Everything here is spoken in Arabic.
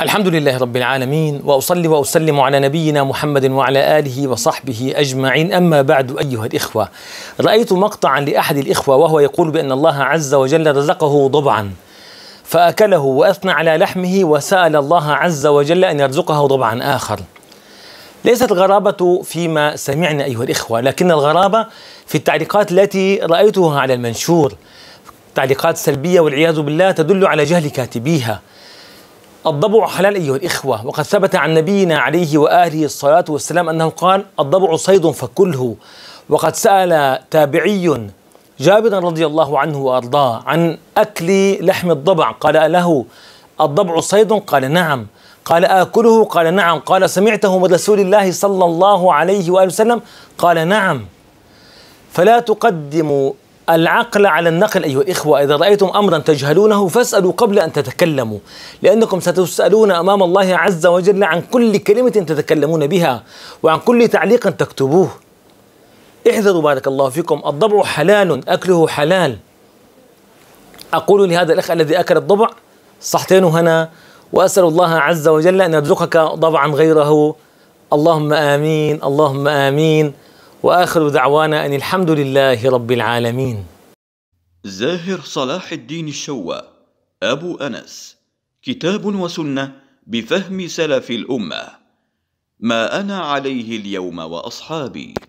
الحمد لله رب العالمين واصلي واسلم على نبينا محمد وعلى اله وصحبه اجمعين اما بعد ايها الاخوه رايت مقطعا لاحد الاخوه وهو يقول بان الله عز وجل رزقه ضبعا فاكله واثنى على لحمه وسال الله عز وجل ان يرزقه ضبعا اخر ليست الغرابه فيما سمعنا ايها الاخوه لكن الغرابه في التعليقات التي رايتها على المنشور تعليقات سلبيه والعياذ بالله تدل على جهل كاتبيها الضبع حلال أيها الإخوة وقد ثبت عن نبينا عليه وآله الصلاة والسلام أنه قال الضبع صيد فكله وقد سأل تابعي جابر رضي الله عنه وأرضاه عن أكل لحم الضبع قال له الضبع صيد قال نعم قال آكله قال نعم قال سمعته من رسول الله صلى الله عليه وآله وسلم قال نعم فلا تقدموا العقل على النقل أيها الإخوة إذا رأيتم أمرا تجهلونه فاسألوا قبل أن تتكلموا لأنكم ستسألون أمام الله عز وجل عن كل كلمة تتكلمون بها وعن كل تعليق تكتبوه احذروا بارك الله فيكم الضبع حلال أكله حلال أقول لهذا الأخ الذي أكل الضبع صحتين هنا وأسأل الله عز وجل أن يرزقك ضبعا غيره اللهم آمين اللهم آمين واخر دعوانا ان الحمد لله رب العالمين. زاهر صلاح الدين الشوى ابو انس كتاب وسنه بفهم سلف الامه ما انا عليه اليوم واصحابي